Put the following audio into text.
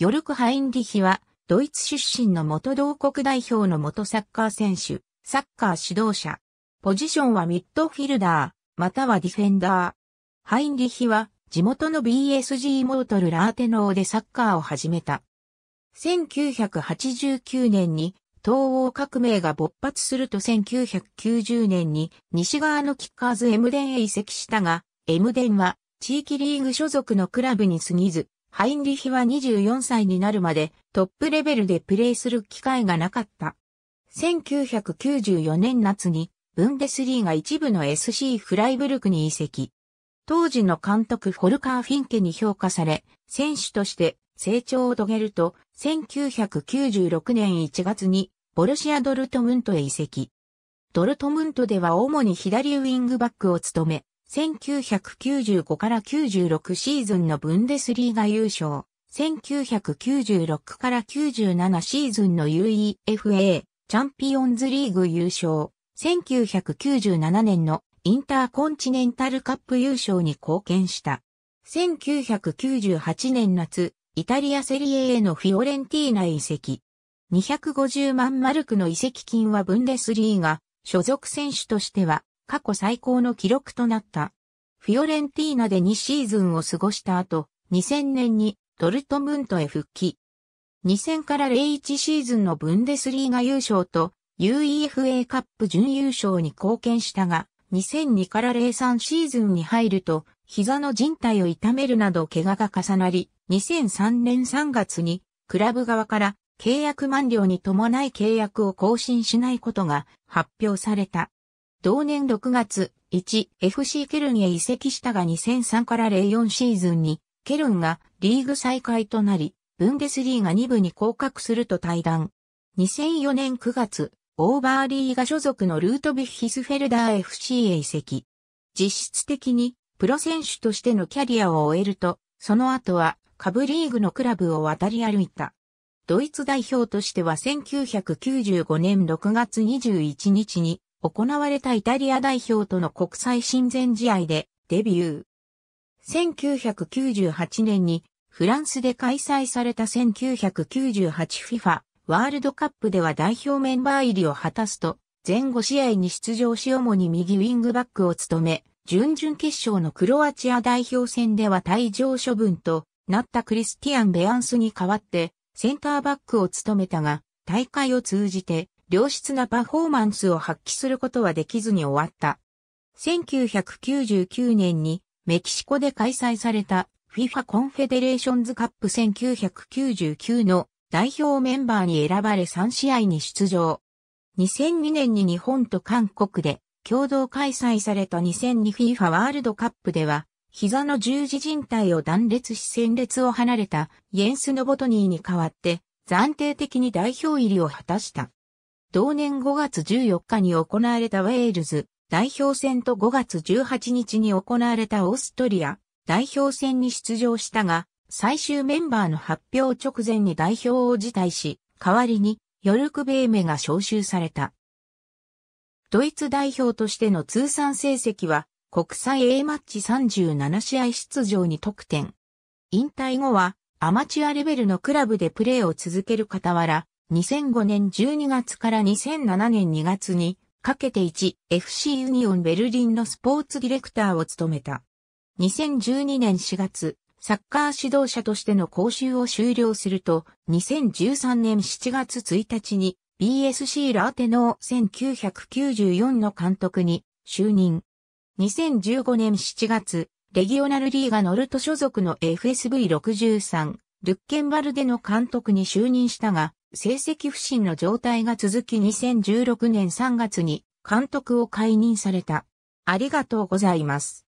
ヨルク・ハインリヒは、ドイツ出身の元同国代表の元サッカー選手、サッカー指導者。ポジションはミッドフィルダー、またはディフェンダー。ハインリヒは、地元の BSG モートルラーテノーでサッカーを始めた。1989年に東欧革命が勃発すると1990年に西側のキッカーズエムデンへ移籍したが、エムデンは地域リーグ所属のクラブに過ぎず、ハインリヒは24歳になるまでトップレベルでプレーする機会がなかった。1994年夏にブンデスリーが一部の SC フライブルクに移籍。当時の監督ホルカー・フィンケに評価され、選手として成長を遂げると、1996年1月にボルシア・ドルトムントへ移籍。ドルトムントでは主に左ウィングバックを務め、1995から96シーズンのブンデスリーガ優勝、1996から97シーズンの UEFA チャンピオンズリーグ優勝、1997年のインターコンチネンタルカップ優勝に貢献した。1998年夏、イタリアセリエへのフィオレンティーナ移籍。250万マルクの移籍金はブンデスリーガ、所属選手としては過去最高の記録となった。フィオレンティーナで2シーズンを過ごした後、2000年にドルトムントへ復帰。2000から01シーズンのブンデスリーガ優勝と UEFA カップ準優勝に貢献したが、2002から03シーズンに入ると、膝の人帯を痛めるなど怪我が重なり、2003年3月にクラブ側から契約満了に伴い契約を更新しないことが発表された。同年6月、1FC ケルンへ移籍したが2003から04シーズンに、ケルンがリーグ再開となり、ブンデスリーが2部に降格すると対談。2004年9月、オーバーリーガ所属のルートビッヒスフェルダー FC へ移籍。実質的に、プロ選手としてのキャリアを終えると、その後は、下部リーグのクラブを渡り歩いた。ドイツ代表としては1995年6月21日に行われたイタリア代表との国際親善試合でデビュー。1998年にフランスで開催された 1998FIFA ワールドカップでは代表メンバー入りを果たすと、前後試合に出場し主に右ウィングバックを務め、準々決勝のクロアチア代表戦では退場処分となったクリスティアン・ベアンスに代わってセンターバックを務めたが、大会を通じて良質なパフォーマンスを発揮することはできずに終わった。1999年にメキシコで開催された FIFA コンフェデレーションズカップ1999の代表メンバーに選ばれ3試合に出場。2002年に日本と韓国で共同開催された 2002FIFA ワールドカップでは、膝の十字靭帯を断裂し戦列を離れたイエンス・ノボトニーに代わって暫定的に代表入りを果たした。同年5月14日に行われたウェールズ代表戦と5月18日に行われたオーストリア代表戦に出場したが、最終メンバーの発表直前に代表を辞退し、代わりにヨルク・ベーメが招集された。ドイツ代表としての通算成績は、国際 A マッチ37試合出場に得点。引退後は、アマチュアレベルのクラブでプレーを続ける傍ら、2005年12月から2007年2月にかけて 1FC ユニオンベルリンのスポーツディレクターを務めた。2012年4月、サッカー指導者としての講習を終了すると、2013年7月1日に BSC ラーテノー1994の監督に就任。2015年7月、レギオナルリーガノルト所属の FSV63、ルッケンバルデの監督に就任したが、成績不振の状態が続き2016年3月に監督を解任された。ありがとうございます。